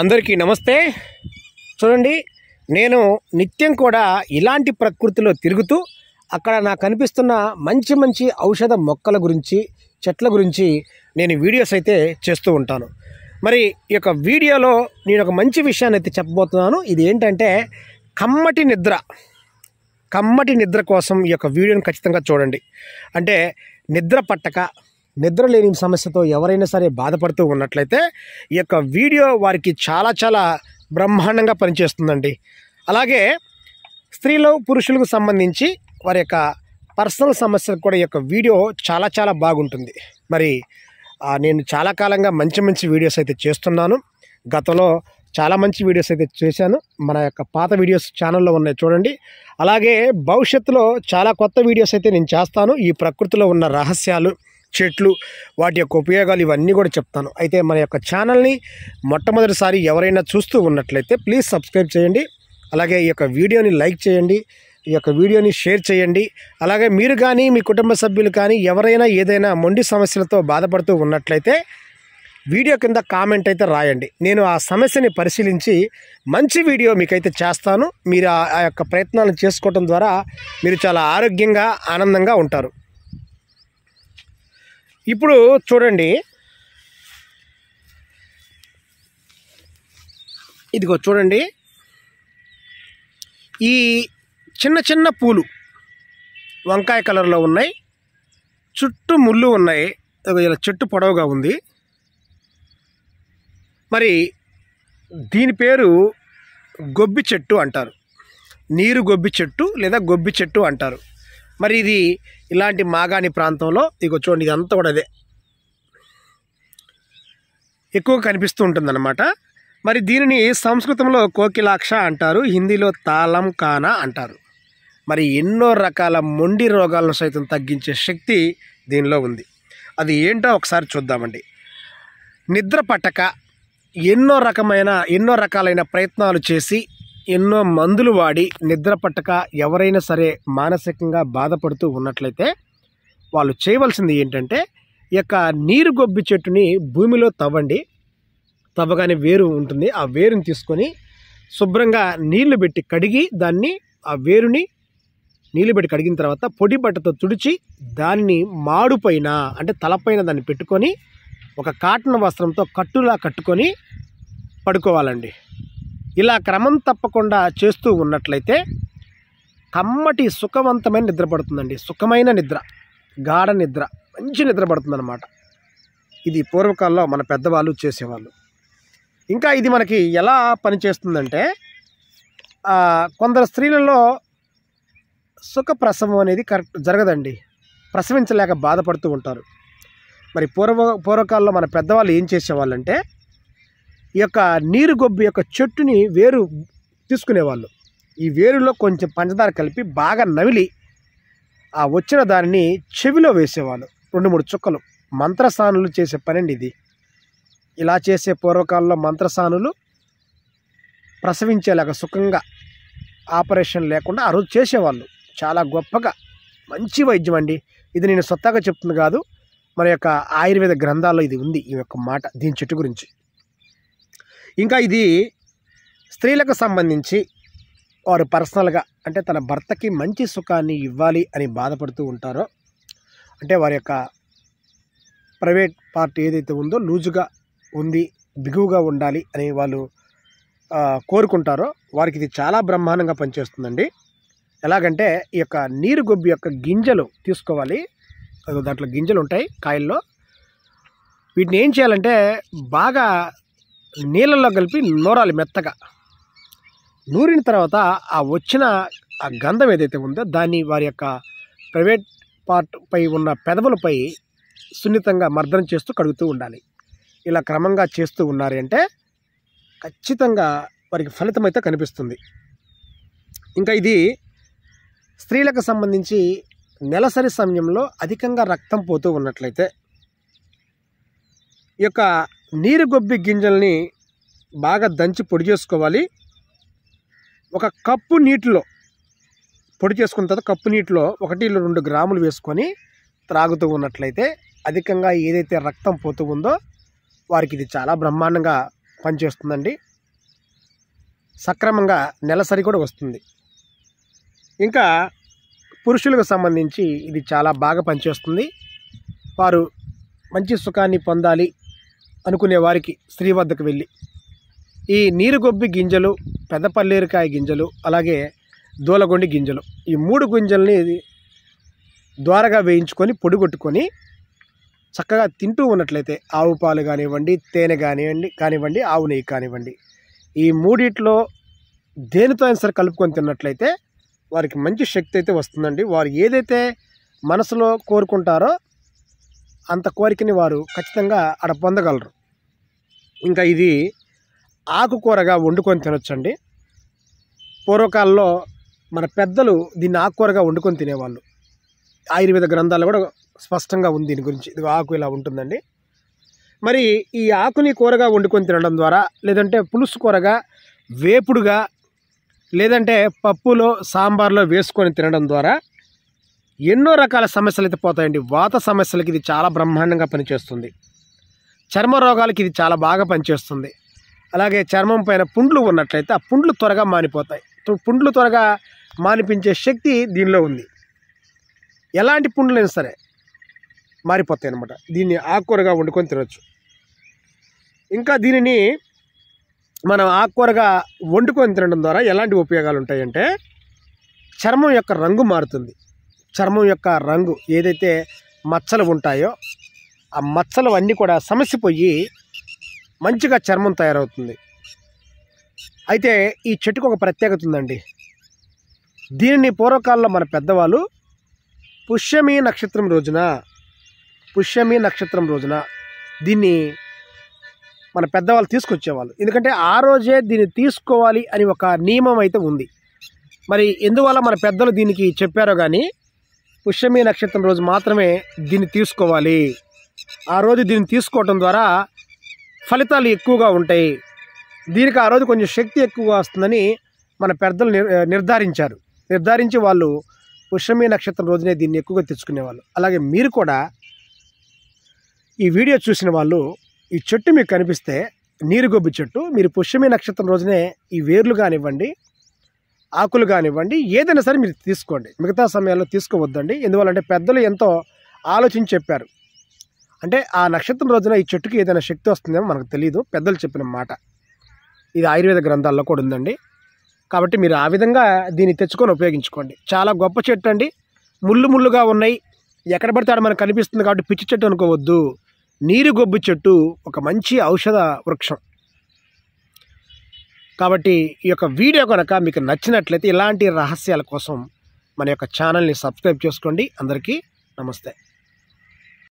అందరికీ నమస్తే చూడండి నేను నిత్యం కూడా ఇలాంటి ప్రకృతిలో తిరుగుతూ అక్కడ నాకు కనిపిస్తున్న మంచి మంచి ఔషధ మొక్కల గురించి చెట్ల గురించి నేను వీడియోస్ అయితే చేస్తూ ఉంటాను మరి ఈ యొక్క వీడియోలో నేను ఒక మంచి విషయాన్ని అయితే చెప్పబోతున్నాను ఇది ఏంటంటే కమ్మటి నిద్ర కమ్మటి నిద్ర కోసం ఈ యొక్క వీడియోని ఖచ్చితంగా చూడండి అంటే నిద్ర పట్టక నిద్ర లేని సమస్యతో ఎవరైనా సరే బాధపడుతూ ఉన్నట్లయితే ఈ యొక్క వీడియో వారికి చాలా చాలా బ్రహ్మాండంగా పనిచేస్తుందండి అలాగే స్త్రీలు పురుషులకు సంబంధించి వారి యొక్క పర్సనల్ సమస్యలకు కూడా ఈ యొక్క వీడియో చాలా చాలా బాగుంటుంది మరి నేను చాలా కాలంగా మంచి మంచి వీడియోస్ అయితే చేస్తున్నాను గతంలో చాలా మంచి వీడియోస్ అయితే చేశాను మన యొక్క పాత వీడియోస్ ఛానల్లో ఉన్నాయి చూడండి అలాగే భవిష్యత్తులో చాలా కొత్త వీడియోస్ అయితే నేను చేస్తాను ఈ ప్రకృతిలో ఉన్న రహస్యాలు చెట్లు వాటి యొక్క ఉపయోగాలు ఇవన్నీ కూడా చెప్తాను అయితే మన యొక్క ఛానల్ని మొట్టమొదటిసారి ఎవరైనా చూస్తూ ఉన్నట్లయితే ప్లీజ్ సబ్స్క్రైబ్ చేయండి అలాగే ఈ యొక్క వీడియోని లైక్ చేయండి ఈ యొక్క వీడియోని షేర్ చేయండి అలాగే మీరు కానీ మీ కుటుంబ సభ్యులు కానీ ఎవరైనా ఏదైనా మొండి సమస్యలతో బాధపడుతూ ఉన్నట్లయితే వీడియో కింద కామెంట్ అయితే రాయండి నేను ఆ సమస్యని పరిశీలించి మంచి వీడియో మీకైతే చేస్తాను మీరు ఆ యొక్క ప్రయత్నాలు చేసుకోవటం ద్వారా మీరు చాలా ఆరోగ్యంగా ఆనందంగా ఉంటారు ఇప్పుడు చూడండి ఇదిగో చూడండి ఈ చిన్న చిన్న పూలు వంకాయ కలర్లో ఉన్నాయి చుట్టూ ముళ్ళు ఉన్నాయి ఇలా చెట్టు పొడవుగా ఉంది మరి దీని పేరు గొబ్బి చెట్టు అంటారు నీరు గొబ్బి చెట్టు లేదా గొబ్బి చెట్టు అంటారు మరి ఇది ఇలాంటి మాగాణి ప్రాంతంలో ఇక చూడండి అంతా కూడా అదే ఎక్కువ కనిపిస్తూ ఉంటుందన్నమాట మరి దీనిని సంస్కృతంలో కోకిలాక్ష అంటారు హిందీలో తాళం కానా అంటారు మరి ఎన్నో రకాల మొండి రోగాలను సైతం తగ్గించే శక్తి దీనిలో ఉంది అది ఏంటో ఒకసారి చూద్దామండి నిద్ర పట్టక ఎన్నో రకమైన ఎన్నో రకాలైన ప్రయత్నాలు చేసి ఎన్నో మందులు వాడి నిద్ర పట్టక ఎవరైనా సరే మానసికంగా బాధపడుతూ ఉన్నట్లయితే వాళ్ళు చేయవలసింది ఏంటంటే ఈ యొక్క నీరు గొబ్బి చెట్టుని భూమిలో తవ్వండి తవ్వగానే వేరు ఉంటుంది ఆ వేరుని తీసుకొని శుభ్రంగా నీళ్లు పెట్టి కడిగి దాన్ని ఆ వేరుని నీళ్ళు పెట్టి కడిగిన తర్వాత పొడి బట్టతో తుడిచి దాన్ని మాడుపైన అంటే తలపైన దాన్ని పెట్టుకొని ఒక కాటన్ వస్త్రంతో కట్టులా కట్టుకొని పడుకోవాలండి ఇలా క్రమం తప్పకుండా చేస్తూ ఉన్నట్లయితే కమ్మటి సుఖవంతమైన నిద్ర పడుతుందండి సుఖమైన నిద్ర గాఢ నిద్ర మంచి నిద్ర పడుతుందన్నమాట ఇది పూర్వకాలంలో మన పెద్దవాళ్ళు చేసేవాళ్ళు ఇంకా ఇది మనకి ఎలా పనిచేస్తుందంటే కొందరు స్త్రీలలో సుఖప్రసవం అనేది కరెక్ట్ జరగదండి ప్రసవించలేక బాధపడుతూ ఉంటారు మరి పూర్వ పూర్వకాలంలో మన పెద్దవాళ్ళు ఏం చేసేవాళ్ళంటే ఈ యొక్క నీరు గొబ్బు యొక్క చెట్టుని వేరు తీసుకునేవాళ్ళు ఈ వేరులో కొంచెం పంచదార కలిపి బాగా నవిలి ఆ వచ్చిన దానిని చెవిలో వేసేవాళ్ళు రెండు మూడు చుక్కలు మంత్రస్నానులు చేసే పనండి ఇది ఇలా చేసే పూర్వకాలంలో మంత్రస్నానులు ప్రసవించేలాగా సుఖంగా ఆపరేషన్ లేకుండా ఆ రోజు చేసేవాళ్ళు చాలా గొప్పగా మంచి వైద్యం అండి ఇది నేను సొత్తాగా చెప్తుంది కాదు మన యొక్క ఆయుర్వేద గ్రంథాల్లో ఇది ఉంది ఈ యొక్క మాట దీని చెట్టు గురించి ఇంకా ఇది స్త్రీలకు సంబంధించి వారు పర్సనల్గా అంటే తన భర్తకి మంచి సుఖాన్ని ఇవ్వాలి అని బాధపడుతూ ఉంటారో అంటే వారి యొక్క ప్రైవేట్ పార్ట్ ఏదైతే ఉందో లూజుగా ఉంది బిగువుగా ఉండాలి అని వాళ్ళు కోరుకుంటారో వారికి ఇది చాలా బ్రహ్మాండంగా పనిచేస్తుందండి ఎలాగంటే ఈ యొక్క నీరు గొబ్బి యొక్క గింజలు తీసుకోవాలి దాంట్లో గింజలు ఉంటాయి కాయల్లో వీటిని ఏం చేయాలంటే బాగా నీళ్ళల్లో కలిపి నూరాలి మెత్తగా నూరిన తర్వాత ఆ వచ్చిన ఆ గంధం ఏదైతే ఉందో దాన్ని వారి యొక్క ప్రైవేట్ పార్ట్ పై ఉన్న పెదవులపై సున్నితంగా మర్దనం చేస్తూ కడుగుతూ ఉండాలి ఇలా క్రమంగా చేస్తూ ఉన్నారు అంటే ఖచ్చితంగా వారికి ఫలితం అయితే కనిపిస్తుంది ఇంకా ఇది స్త్రీలకు సంబంధించి నెలసరి సమయంలో అధికంగా రక్తం పోతూ ఉన్నట్లయితే ఈ యొక్క నీరు గొబ్బి గింజల్ని బాగా దంచి పొడి చేసుకోవాలి ఒక కప్పు నీటిలో పొడి చేసుకున్న తర్వాత కప్పు నీటిలో ఒకటి రెండు గ్రాములు వేసుకొని త్రాగుతూ ఉన్నట్లయితే అధికంగా ఏదైతే రక్తం పోతూ ఉందో వారికి ఇది చాలా బ్రహ్మాండంగా పనిచేస్తుందండి సక్రమంగా నెలసరి కూడా వస్తుంది ఇంకా పురుషులకు సంబంధించి ఇది చాలా బాగా పనిచేస్తుంది వారు మంచి సుఖాన్ని పొందాలి అనుకునే వారికి స్త్రీ వద్దకు వెళ్ళి ఈ నీరుగొబ్బి గింజలు పెద్దపల్లేరుకాయ గింజలు అలాగే దూలగొండి గింజలు ఈ మూడు గింజల్ని ద్వారగా వేయించుకొని పొడిగొట్టుకొని చక్కగా తింటూ ఉన్నట్లయితే ఆవు పాలు కానివ్వండి తేనె కానివ్వండి కానివ్వండి ఆవు నెయ్యి కానివ్వండి ఈ మూడిట్లో దేనితో అయినా సరే కలుపుకొని తిన్నట్లయితే వారికి మంచి శక్తి అయితే వస్తుందండి వారు ఏదైతే మనసులో కోరుకుంటారో అంత కోరికని వారు ఖచ్చితంగా అక్కడ పొందగలరు ఇంకా ఇది ఆకుకూరగా వండుకొని తినొచ్చండి పూర్వకాలంలో మన పెద్దలు దీన్ని ఆకుకూరగా వండుకొని తినేవాళ్ళు ఆయుర్వేద గ్రంథాలు కూడా స్పష్టంగా ఉంది దీని గురించి ఇది ఆకు ఇలా ఉంటుందండి మరి ఈ ఆకుని కూరగా వండుకొని తినడం ద్వారా లేదంటే పులుసు కూరగా వేపుడుగా లేదంటే పప్పులో సాంబార్లో వేసుకొని తినడం ద్వారా ఎన్నో రకాల సమస్యలు అయితే పోతాయండి వాత సమస్యలకి ఇది చాలా బ్రహ్మాండంగా పనిచేస్తుంది చర్మ రోగాలకి ఇది చాలా బాగా పనిచేస్తుంది అలాగే చర్మం పైన పుండ్లు ఉన్నట్లయితే ఆ పుండ్లు త్వరగా మానిపోతాయి పుండ్లు త్వరగా మానిపించే శక్తి దీనిలో ఉంది ఎలాంటి పుండ్లైనా సరే మారిపోతాయి అనమాట దీన్ని ఆకుకూరగా వండుకొని తినొచ్చు ఇంకా దీనిని మనం ఆకుకూరగా వండుకొని తినడం ద్వారా ఎలాంటి ఉపయోగాలు ఉంటాయంటే చర్మం యొక్క రంగు మారుతుంది చర్మం యొక్క రంగు ఏదైతే మచ్చలు ఉంటాయో ఆ మచ్చలు అన్నీ కూడా సమస్య మంచిగా చర్మం తయారవుతుంది అయితే ఈ చెట్టుకు ఒక ప్రత్యేకత ఉందండి దీనిని పూర్వకాలంలో మన పెద్దవాళ్ళు పుష్యమి నక్షత్రం రోజున పుష్యమి నక్షత్రం రోజున దీన్ని మన పెద్దవాళ్ళు తీసుకొచ్చేవాళ్ళు ఎందుకంటే ఆ రోజే దీన్ని తీసుకోవాలి అని ఒక నియమం అయితే ఉంది మరి ఎందువల్ల మన పెద్దలు దీనికి చెప్పారో కానీ పుష్యమి నక్షత్రం రోజు మాత్రమే దీన్ని తీసుకోవాలి ఆ రోజు దీన్ని తీసుకోవటం ద్వారా ఫలితాలు ఎక్కువగా ఉంటాయి దీనికి ఆ రోజు కొంచెం శక్తి ఎక్కువగా వస్తుందని మన పెద్దలు నిర్ధారించారు నిర్ధారించి వాళ్ళు పుష్యమి నక్షత్రం రోజునే దీన్ని ఎక్కువగా తెచ్చుకునేవాళ్ళు అలాగే మీరు కూడా ఈ వీడియో చూసిన వాళ్ళు ఈ చెట్టు మీకు కనిపిస్తే నీరుగొబ్బు చెట్టు మీరు పుష్యమి నక్షత్రం రోజునే ఈ వేర్లు కానివ్వండి ఆకులు కానివ్వండి ఏదైనా సరే మీరు తీసుకోండి మిగతా సమయాల్లో తీసుకోవద్దండి ఎందువల్లంటే పెద్దలు ఎంతో ఆలోచించి చెప్పారు అంటే ఆ నక్షత్రం రోజున ఈ చెట్టుకి ఏదైనా శక్తి వస్తుందేమో మనకు తెలియదు పెద్దలు చెప్పిన మాట ఇది ఆయుర్వేద గ్రంథాల్లో కూడా ఉందండి కాబట్టి మీరు ఆ విధంగా దీన్ని తెచ్చుకొని ఉపయోగించుకోండి చాలా గొప్ప చెట్టు అండి ముళ్ళు ముళ్ళుగా ఉన్నాయి ఎక్కడ పడితే మనకు కనిపిస్తుంది కాబట్టి పిచ్చి చెట్టు అనుకోవద్దు నీరు గొబ్బు చెట్టు ఒక మంచి ఔషధ వృక్షం కాబట్టి ఈ యొక్క వీడియో కనుక మీకు నచ్చినట్లయితే ఇలాంటి రహస్యాల కోసం మన యొక్క ఛానల్ని సబ్స్క్రైబ్ చేసుకోండి అందరికీ నమస్తే